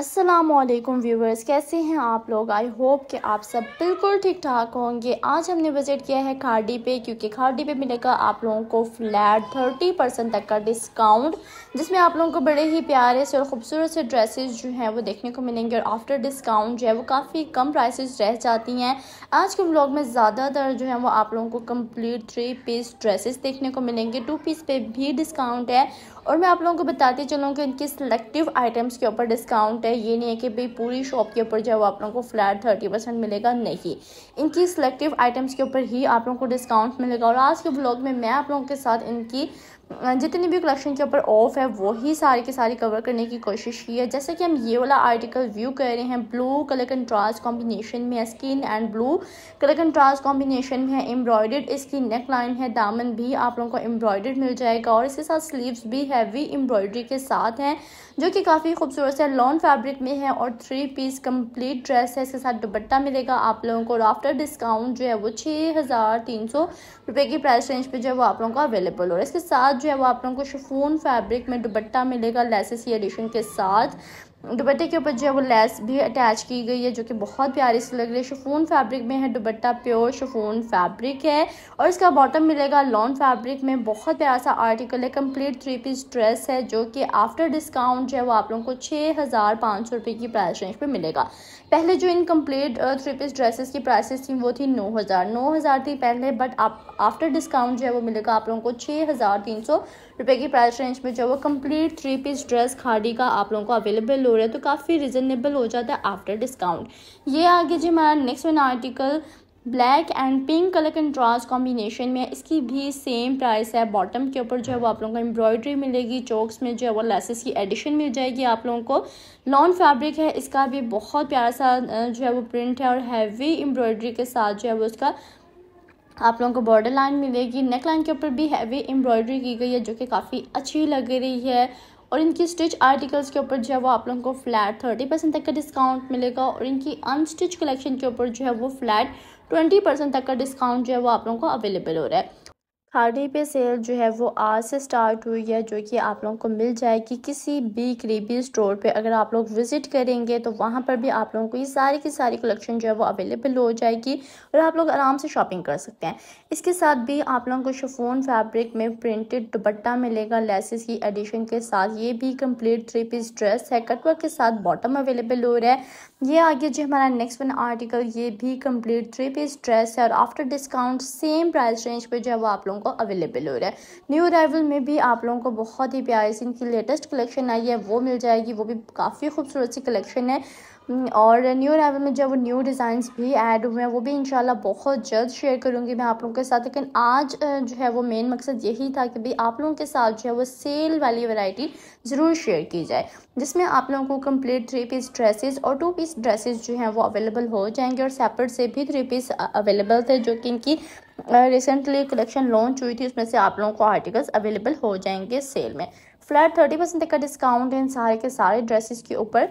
Aslam viewers कैसे हैं आप लोग आई होप कि आप सब बिल्कुल ठीक ठाक होंगे आज हमने विज़िट किया है खाड़ी पे क्योंकि खाड़ी पे मिलेगा आप लोगों को फ्लैट थर्टी परसेंट तक का डिस्काउंट जिसमें आप लोगों को बड़े ही प्यारे से और ख़ूबसूरत से ड्रेसेस जो हैं वो देखने को मिलेंगे और आफ्टर डिस्काउंट जो है वो काफ़ी कम प्राइसेस रह जाती हैं आज के ब्लॉग में ज़्यादातर जो है वो आप लोगों को कम्प्लीट थ्री पीस ड्रेसेस देखने को मिलेंगे टू पीस पे भी डिस्काउंट है और मैं आप लोगों को बताती चलूँ कि इनकी सेलेक्टिव आइटम्स के ऊपर डिस्काउंट है है ये नहीं है कि भाई पूरी शॉप के ऊपर जो है आप लोगों को फ्लैट थर्टी परसेंट मिलेगा नहीं इनकी सिलेक्टिव आइटम्स के ऊपर ही आप लोगों को डिस्काउंट मिलेगा और आज के ब्लॉग में मैं आप लोगों के साथ इनकी जितनी भी कलेक्शन के ऊपर ऑफ है वही सारे के सारे कवर करने की कोशिश की है जैसे कि हम ये वाला आर्टिकल व्यू कर रहे हैं ब्लू कलर कंट्रास्ट कॉम्बिनेशन में है skin and blue colour contrast combination में है एम्ब्रॉयडर्ड इसकी नेक लाइन है दामन भी आप लोगों को एम्ब्रॉयडर्ड मिल जाएगा और इसके साथ स्लीव्स भी हैवी एम्ब्रॉयडरी के साथ हैं जो कि काफ़ी खूबसूरत है लॉन्ग फैब्रिक में है और थ्री पीस कम्प्लीट ड्रेस है इसके साथ दुपट्टा मिलेगा आप लोगों को और आफ्टर डिस्काउंट जो है वो छः हज़ार तीन सौ रुपये की प्राइस रेंज पर जो है वो आप लोगों को अवेलेबल हो रहा है इसके साथ जो है वो आप लोगों को शिफोन फैब्रिक में दुपट्टा मिलेगा लेसेस ही एडिशन के साथ दुपट्टे के ऊपर जो है वो लेस भी अटैच की गई है जो कि बहुत प्यारी सी लग रही है शफून फैब्रिक में है दुपट्टा प्योर शफून फैब्रिक है और इसका बॉटम मिलेगा लॉन फैब्रिक में बहुत प्यारा सा आर्टिकल है कंप्लीट थ्री पीस ड्रेस है जो कि आफ्टर डिस्काउंट जो है वो आप लोगों को छः हज़ार पाँच सौ रुपये की प्राइस रेंज पर मिलेगा पहले जो इन कम्प्लीट थ्री पीस ड्रेसेस की प्राइसेस थी वो थी नौ हज़ार नौ हज़ार थी पहले बट आप आफ्टर डिस्काउंट जो है वो मिलेगा आप लोगों को छः हज़ार तीन सौ रुपए की प्राइस रेंज में जो वो कंप्लीट थ्री पीस ड्रेस खाड़ी का आप लोगों को अवेलेबल हो रहा है तो काफ़ी रिजनेबल हो जाता है आफ्टर डिस्काउंट ये आगे जी हमारा next one article black and pink colour contrast combination में इसकी भी सेम प्राइस है बॉटम के ऊपर जो है वो आप लोगों को एम्ब्रॉयडरी मिलेगी चौक्स में जो है वो लेसेस की एडिशन मिल जाएगी आप लोगों को लॉन्ग फैब्रिक है इसका भी बहुत प्यारा सा जो है वो प्रिंट है और हैवी एम्ब्रॉयडरी के साथ जो है वो उसका आप लोगों को बॉर्डर लाइन मिलेगी नेक लाइन के ऊपर भी हैवी एम्ब्रॉयडरी की गई है जो कि काफ़ी अच्छी लग रही है और इनकी स्टिच आर्टिकल्स के ऊपर जो है वो आप लोगों को फ्लैट थर्टी परसेंट तक का डिस्काउंट मिलेगा और इनकी अनस्टिच कलेक्शन के ऊपर जो है वो फ्लैट ट्वेंटी परसेंट तक का डिस्काउंट जो है वो आप लोगों को अवेलेबल हो रहा है थर्टी पे सेल जो है वो आज से स्टार्ट हुई है जो कि आप लोगों को मिल जाएगी किसी भी करीबी स्टोर पे अगर आप लोग विज़िट करेंगे तो वहाँ पर भी आप लोगों को ये सारी की सारी कलेक्शन जो है वो अवेलेबल हो जाएगी और आप लोग आराम से शॉपिंग कर सकते हैं इसके साथ भी आप लोगों को शफोन फैब्रिक में प्रिंटेड दुपट्टा मिलेगा लेसिस की एडिशन के साथ ये भी कम्प्लीट थ्री पीस ड्रेस है कटवर्क के साथ बॉटम अवेलेबल हो रहा है ये आगे जो हमारा नेक्स्ट वन आर्टिकल ये भी कंप्लीट थ्री पीस ड्रेस है और after discount same price range पे जो है वो आप लोगों को अवेलेबल हो रहा है न्यू अराइवल में भी आप लोगों को बहुत ही प्यारी सी इनकी लेटेस्ट कलेक्शन आई है वो मिल जाएगी वो भी काफ़ी खूबसूरत सी कलेक्शन है हम्म, और न्यू अरावल में जब वो न्यू डिज़ाइंस भी ऐड हुए हैं वो भी इंशाल्लाह बहुत जल्द शेयर करूँगी मैं आप लोगों के साथ लेकिन आज जो है वो मेन मकसद यही था कि भाई आप लोगों के साथ जो है वो सेल वाली वैरायटी ज़रूर शेयर की जाए जिसमें आप लोगों को कंप्लीट थ्री पीस ड्रेसेस और टू पीस ड्रेसेस जो हैं वो अवेलेबल हो जाएंगे और सेपरेट से भी थ्री पीस अवेलेबल थे जो कि इनकी रिसेंटली कलेक्शन लॉन्च हुई थी उसमें से आप लोगों को आर्टिकल्स अवेलेबल हो जाएंगे सेल में फ्लैट थर्टी परसेंट तक का डिस्काउंट है इन सारे के सारे ड्रेसेस के ऊपर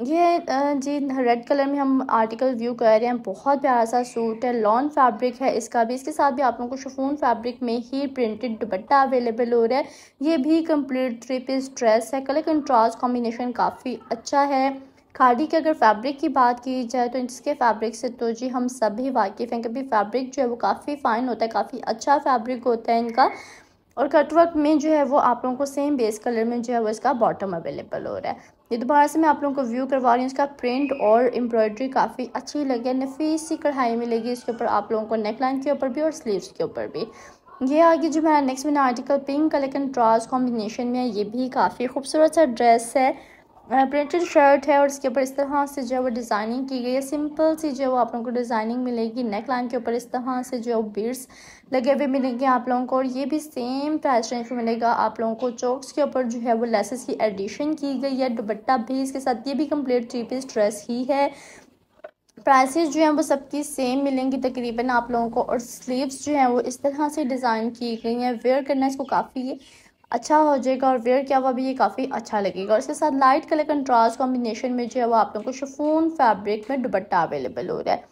ये जी रेड कलर में हम आर्टिकल व्यू कर रहे हैं बहुत प्यारा सा सूट है लॉन फैब्रिक है इसका भी इसके साथ भी आप लोगों को शफून फैब्रिक में ही प्रिंटेड दुपट्टा अवेलेबल हो रहा है ये भी कंप्लीट थ्री पीस ड्रेस है कलर कंट्रास्ट कॉम्बिनेशन काफ़ी अच्छा है खाड़ी के अगर फैब्रिक की बात की जाए तो इसके फैब्रिक से तो जी हम सभी वाकिफ़ हैं क्योंकि फैब्रिक जो है वो काफ़ी फ़ाइन होता है काफ़ी अच्छा फैब्रिक होता है इनका और कटवर्क में जो है वो आप लोगों को सेम बेस कलर में जो है वो इसका बॉटम अवेलेबल हो रहा है ये दोबारा से मैं आप लोगों को व्यू करवा रही हूँ इसका प्रिंट और एम्ब्रॉयडरी काफ़ी अच्छी लगी है नफीस सी कढ़ाई मिलेगी इसके ऊपर आप लोगों को नेकलाइन के ऊपर भी और स्लीव्स के ऊपर भी ये आगे जो मेरा नेक्स्ट मैंने article pink colour contrast combination में है ये भी काफ़ी खूबसूरत सा ड्रेस है प्रिंटेड शर्ट है और इसके ऊपर इस तरह से जो है वो डिज़ाइनिंग की गई है सिंपल सी जो है वो आप लोगों को डिज़ाइनिंग मिलेगी नेक लाइन के ऊपर इस तरह से जो है बीड्स लगे हुए मिलेंगे आप लोगों को और ये भी सेम प्राइस रेंज में मिलेगा आप लोगों को चौकस के ऊपर जो है वो लेसेस की एडिशन की गई है दुपट्टा भी इसके साथ ये भी कम्प्लीट थ्री पीस ड्रेस ही है प्राइसेस जो हैं वो सबकी सेम मिलेंगी तकरीबन आप लोगों को और स्लीव्स जो हैं वो इस तरह से डिज़ाइन की गई हैं वेयर करना इसको काफ़ी अच्छा हो जाएगा और वेयर किया हुआ भी ये काफ़ी अच्छा लगेगा और इसके साथ लाइट कलर कंट्रास्ट कॉम्बिनेशन में जो है वो आप लोगों को शफून फैब्रिक में दुबट्टा अवेलेबल हो रहा है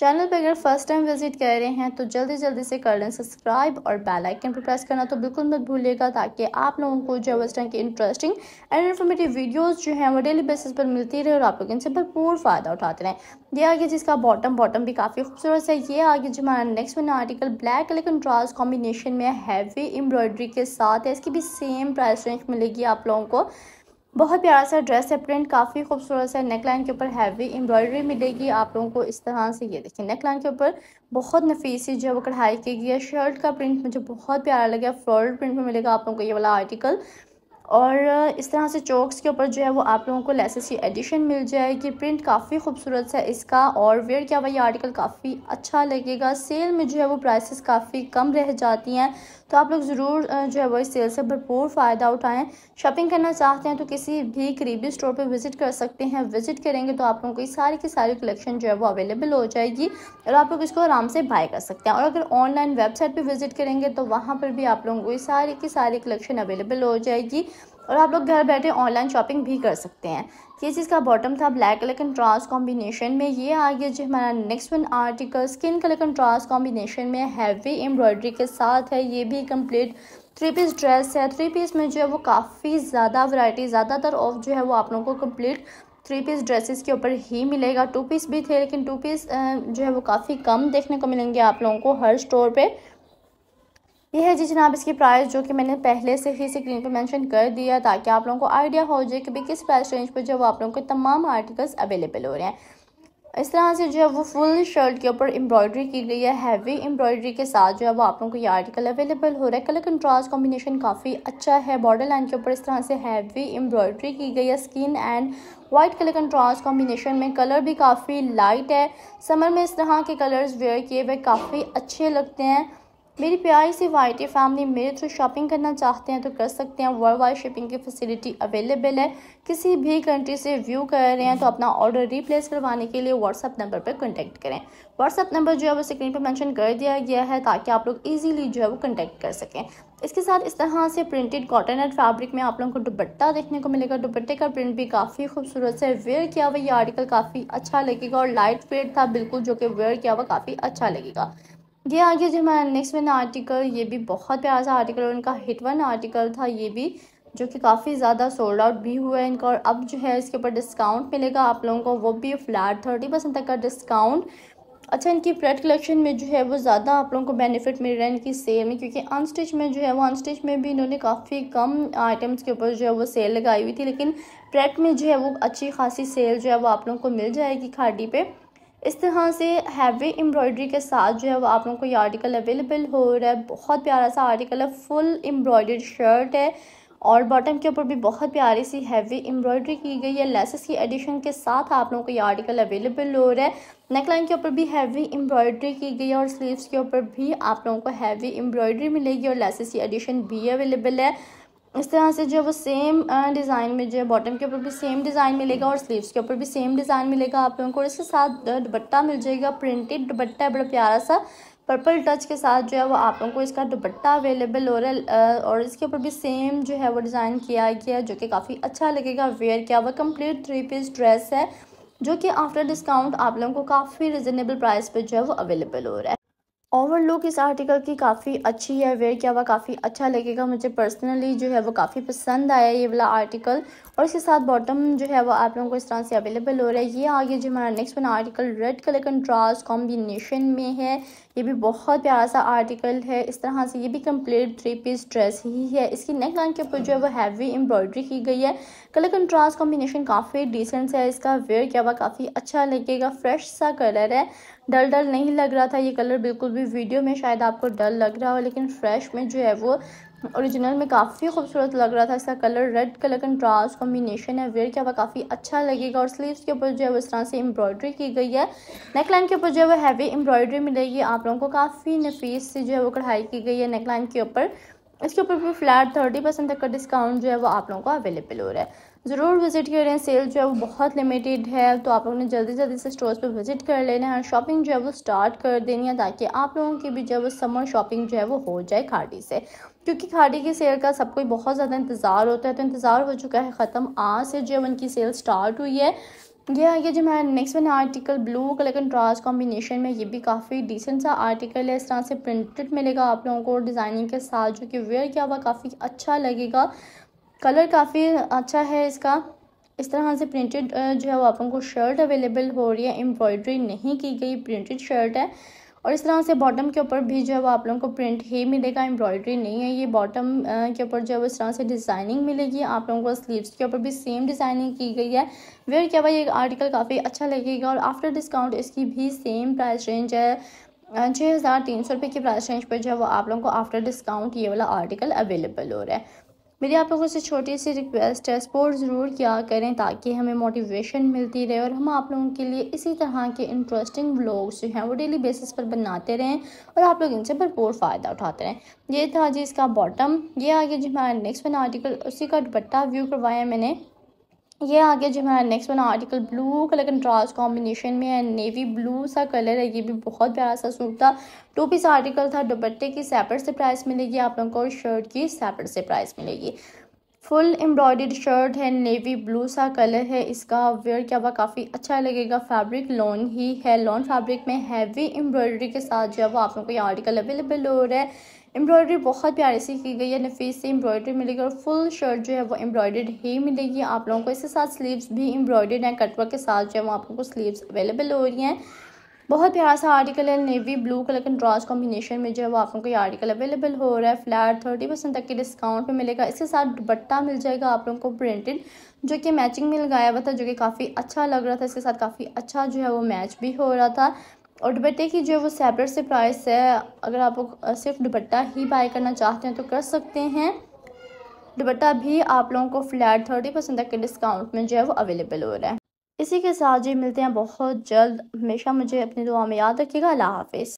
चैनल पर अगर फर्स्ट टाइम विजिट कर रहे हैं तो जल्दी जल्दी से कर लें सब्सक्राइब और बेल आइकन पर प्रेस करना तो बिल्कुल मत भूलिएगा ताकि आप लोगों को जो है की इंटरेस्टिंग एंड इन्फॉर्मेटिव वीडियोस जो हैं वो डेली बेसिस पर मिलती रहे और आप लोग इनसे भरपूर फ़ायदा उठाते रहें ये आगे जिसका बॉटम बॉटम भी काफ़ी खूबसूरत है ये आगे जो हमारा next one article black colour contrast combination में हैवी एम्ब्रॉयडरी के साथ है इसकी भी सेम प्राइस रेंज मिलेगी आप लोगों को बहुत प्यारा सा ड्रेस है प्रिंट काफ़ी खूबसूरत सा नेकलाइन के ऊपर हैवी एम्ब्रॉयडरी मिलेगी आप लोगों को इस तरह से ये देखिए नेकलाइन के ऊपर बहुत नफीस जो है वो कढ़ाई की गई है शर्ट का प्रिंट मुझे बहुत प्यारा लगे फ्लोरल प्रिंट में मिलेगा आप लोगों को ये वाला आर्टिकल और इस तरह से चौकस के ऊपर जो है वो आप लोगों को लेसेस की एडिशन मिल जाएगी प्रिंट काफ़ी खूबसूरत है इसका और वेयर किया हुआ ये आर्टिकल काफ़ी अच्छा लगेगा सेल में जो है वो प्राइसेस काफ़ी कम रह जाती हैं तो आप लोग ज़रूर जो है वो इस सेल से भरपूर फ़ायदा उठाएं शॉपिंग करना चाहते हैं तो किसी भी करीबी स्टोर पर विज़िट कर सकते हैं विज़िट करेंगे तो आप लोगों को सारी की सारी कलेक्शन जो है वो अवेलेबल हो जाएगी और आप लोग इसको आराम से बाय कर सकते हैं और अगर ऑनलाइन वेबसाइट पर विज़िट करेंगे तो वहाँ पर भी आप लोगों को सारी की सारी कलेक्शन अवेलेबल हो जाएगी और आप लोग घर बैठे ऑनलाइन शॉपिंग भी कर सकते हैं ये चीज़ का बॉटम था ब्लैक कलर कंट्रास्ट कॉम्बिनेशन में ये आ गया जो हमारा next one article skin colour contrast combination में हैवी एम्ब्रॉयडरी के साथ है ये भी कंप्लीट थ्री पीस ड्रेस है थ्री पीस में जो है वो काफ़ी ज़्यादा वैरायटी ज़्यादातर ऑफ जो है वो आप लोगों को कम्प्लीट थ्री पीस ड्रेसेस के ऊपर ही मिलेगा टू पीस भी थे लेकिन टू पीस जो है वो काफ़ी कम देखने को मिलेंगे आप लोगों को हर स्टोर पे यह है हाँ जी जनाब इसकी प्राइस जो कि मैंने पहले से ही स्क्रीन पर मेंशन कर दिया ताकि आप लोगों को आइडिया हो जाए कि भी किस प्राइस रेंज पर जो आप लोगों के तमाम आर्टिकल्स अवेलेबल हो रहे हैं इस तरह से जो है वो फुल शर्ट के ऊपर एम्ब्रॉयडरी की गई है हैवी एम्ब्रॉयडरी के साथ जो है वो आप लोगों को ये आर्टिकल अवेलेबल हो रहा है कलर कंट्रास्ट कॉम्बिनेशन काफ़ी अच्छा है बॉर्डर लाइन के ऊपर इस तरह से हैवी एम्ब्रॉयडरी की गई है skin and white colour contrast combination में कलर भी काफ़ी लाइट है समर में इस तरह के कलर्स वेयर किए हुए काफ़ी अच्छे लगते हैं मेरी प्यारी सी वाइटी फैमिली मेरे थ्रू शॉपिंग करना चाहते हैं तो कर सकते हैं वर्ल्ड वाइड शिपिंग की फैसिलिटी अवेलेबल है किसी भी कंट्री से व्यू कर रहे हैं तो अपना ऑर्डर रिप्लेस करवाने के लिए व्हाट्सअप नंबर पर कॉन्टैक्ट करें व्हाट्सअप नंबर जो है वो स्क्रीन पर मैंशन कर दिया गया है ताकि आप लोग ईजिली जो है वो कॉन्टैक्ट कर सकें इसके साथ इस तरह से प्रिंटेड कॉटन एंड फैब्रिक में आप लोगों को दुपट्टा देखने को मिलेगा दुपट्टे का प्रिंट भी काफ़ी खूबसूरत है वेयर किया हुआ ये आर्टिकल काफ़ी अच्छा लगेगा और लाइट वेट था बिल्कुल जो कि वेयर किया हुआ काफ़ी अच्छा लगेगा ये आगे जो हमारा नेक्स्ट मैंने आर्टिकल ये भी बहुत प्यारा सा आर्टिकल इनका हिट वन आर्टिकल था ये भी जो कि काफ़ी ज़्यादा सोल्ड आउट भी हुआ है इनका और अब जो है इसके ऊपर डिस्काउंट मिलेगा आप लोगों को वो भी फ्लैट थर्टी परसेंट तक का डिस्काउंट अच्छा इनकी प्रेड कलेक्शन में जो है वो ज़्यादा आप लोगों को बेनिफिट मिल रहा है इनकी सेल में क्योंकि अनस्टिच में जो है वो अनस्टिच में भी इन्होंने काफ़ी कम आइटम्स के ऊपर जो है वो सेल लगाई हुई थी लेकिन प्रेड में जो है वो अच्छी खासी सेल जो है वो आप लोगों को मिल जाएगी खाटी पर इस तरह से हैवी एम्ब्रॉयडरी के साथ जो है वो आप लोगों को ये आर्टिकल अवेलेबल हो रहा है बहुत प्यारा सा आर्टिकल है फुल एम्ब्रॉयडर्ड शर्ट है और बॉटम के ऊपर भी बहुत प्यारी सी हैवी एम्ब्रॉयडरी की गई है लेसेस की एडिशन के साथ आप लोगों को ये आर्टिकल अवेलेबल हो रहा है नेकलाइन के ऊपर भी हैवी एम्ब्रॉयडरी की गई है और स्लीव्स के ऊपर भी आप लोगों को हैवी एम्ब्रॉयडरी मिलेगी और लेसेस की एडिशन भी अवेलेबल है इस तरह से जो है वो सेम डिज़ाइन में जो है बॉटम के ऊपर भी सेम डिज़ाइन मिलेगा और स्लीव्स के ऊपर भी सेम डिज़ाइन मिलेगा आप लोगों को इसके साथ दुपट्टा मिल जाएगा प्रिंटेड दुपट्टा है बड़ा प्यारा सा पर्पल टच के साथ जो है वो आप लोगों को इसका दुपट्टा अवेलेबल हो रहा है और इसके ऊपर भी सेम जो है वो डिज़ाइन किया गया है जो कि काफ़ी अच्छा लगेगा वेयर किया हुआ कम्प्लीट थ्री पीस ड्रेस है जो कि आफ्टर डिस्काउंट आप लोगों को काफ़ी रिजनेबल प्राइस पर जो है वो अवेलेबल हो रहा है ओवर लुक इस आर्टिकल की काफ़ी अच्छी है वेयर किया हुआ काफ़ी अच्छा लगेगा मुझे पर्सनली जो है वो काफ़ी पसंद आया ये वाला आर्टिकल और इसके साथ बॉटम जो है वो आप लोगों को इस तरह से अवेलेबल हो रहा है ये आगे जो हमारा नेक्स्ट वाला article red colour contrast combination में है ये भी बहुत प्यारा सा आर्टिकल है इस तरह से ये भी कंप्लीट थ्री पीस ड्रेस ही है इसकी नेक लाइन के ऊपर जो है वो हैवी एम्ब्रॉयडरी की गई है कलर कंट्रास्ट कॉम्बिनेशन काफ़ी डिसेंट है इसका वेयर किया हुआ काफ़ी अच्छा लगेगा फ्रेश सा कलर है डल डल नहीं लग रहा था ये कलर बिल्कुल भी वीडियो में शायद आपको डल लग रहा हो लेकिन फ्रेश में जो है वो ओरिजिनल में काफ़ी खूबसूरत लग रहा था इसका colour red colour contrast combination है वेयर किया हुआ काफ़ी अच्छा लगेगा और स्लीव्स के ऊपर जो है वो इस तरह से एम्ब्रॉयडरी की गई है नेक लाइन के ऊपर जो है वो हैवी एम्ब्रॉयडरी मिलेगी आप लोगों को काफ़ी नफीस से जो है वो कढ़ाई की गई है नेक लाइन के ऊपर इसके ऊपर भी फ्लैट थर्टी परसेंट तक का डिस्काउंट जो है वो आप लोगों को अवेलेबल हो रहा है ज़रूर विज़िट करें सेल जो है वो बहुत लिमिटेड है तो आप लोगों ने जल्दी जल्दी से स्टोर्स पे विज़िट कर लेना है और शॉपिंग जो है वो स्टार्ट कर देनी है ताकि आप लोगों की भी जब समर शॉपिंग जो है वो हो जाए खाड़ी से क्योंकि खाड़ी की सेल का सबको बहुत ज़्यादा इंतज़ार होता है तो इंतज़ार हो चुका है ख़त्म आज से जो है उनकी सेल स्टार्ट हुई है ये आ गया जी next one article blue colour contrast combination में ये भी काफ़ी डिसेंट सा आर्टिकल है इस तरह से प्रिंटेड मिलेगा आप लोगों को डिज़ाइनिंग के साथ जो कि वेयर किया हुआ काफ़ी अच्छा लगेगा कलर काफ़ी अच्छा है इसका इस तरह से प्रिंटेड जो है वो आप को शर्ट अवेलेबल हो रही है एम्ब्रॉयड्री नहीं की गई प्रिंटेड शर्ट है और इस तरह से बॉटम के ऊपर भी जो है वो आप लोगों को प्रिंट ही मिलेगा एम्ब्रॉयड्री नहीं है ये बॉटम के ऊपर जो है वो इस तरह से डिज़ाइनिंग मिलेगी आप लोगों को स्लीव्स के ऊपर भी सेम डिज़ाइनिंग की गई है वेयर क्या भाई ये आर्टिकल काफ़ी अच्छा लगेगा और आफ्टर डिस्काउंट इसकी भी सेम प्राइस रेंज है छः हज़ार तीन सौ रुपये की प्राइस रेंज पर जो है वो आप लोगों को आफ्टर डिस्काउंट ये वाला आर्टिकल अवेलेबल हो रहा है मेरी आप लोगों से छोटी सी रिक्वेस्ट है सपोर्ट ज़रूर किया करें ताकि हमें मोटिवेशन मिलती रहे और हम आप लोगों के लिए इसी तरह के इंटरेस्टिंग व्लॉग्स जो हैं वो डेली बेसिस पर बनाते रहें और आप लोग इनसे भरपूर फ़ायदा उठाते रहें ये था जी इसका बॉटम ये आगे जो हमारा नेक्स्ट वन आर्टिकल उसी का दुपट्टा व्यू करवाया मैंने ये आ गया जो हमारा next one article blue colour contrast combination में है नेवी ब्लू सा कलर है ये भी बहुत प्यारा सा सूट था टू पीस आर्टिकल था दुपट्टे की सेपरेट से प्राइस मिलेगी आप लोगों को शर्ट की सेपरेट से प्राइस मिलेगी फुल एम्ब्रॉयड शर्ट है नेवी ब्लू सा कलर है इसका वेयर क्या हुआ काफ़ी अच्छा लगेगा फैब्रिक लॉन्ग ही है लॉन्ग फैब्रिक में हैवी एम्ब्रॉयडरी के साथ जो है वो आप लोगों को ये आर्टिकल अवेलेबल हो रहा है एम्ब्रॉयडरी बहुत प्यारी सी की गई है नफीस से एम्ब्रॉयडरी मिलेगी और फुल शर्ट जो है वो एम्ब्रॉयडर्ड ही मिलेगी आप लोगों को इसके साथ स्लीव्स भी एम्ब्रॉयडर्ड हैं कटवर्क के साथ जो है वो आप लोगों को स्लीव्स अवेलेबल हो रही हैं बहुत प्यारा सा आर्टिकल है नेवी ब्लू कलर ड्रॉज कॉम्बिनेशन में जो है वो आप लोगों को ये आर्टिकल अवेलेबल हो रहा है फ्लैट थर्टी परसेंट तक के डिस्काउंट पे मिलेगा इसके साथ दुपट्टा मिल जाएगा आप लोगों को प्रिंटेड जो कि मैचिंग में लगाया हुआ था जो कि काफ़ी अच्छा लग रहा था इसके साथ काफ़ी अच्छा जो है वो मैच भी हो रहा था और दुपट्टे की जो है वो सेपरेट से प्राइस है अगर आप सिर्फ दुपट्टा ही बाय करना चाहते हैं तो कर सकते हैं दुपट्टा भी आप लोगों को फ्लैट थर्टी परसेंट तक के डिस्काउंट में जो है वो अवेलेबल हो रहा है इसी के साथ जी मिलते हैं बहुत जल्द हमेशा मुझे अपनी दुआ में याद रखिएगा अल्लाह हाफिज़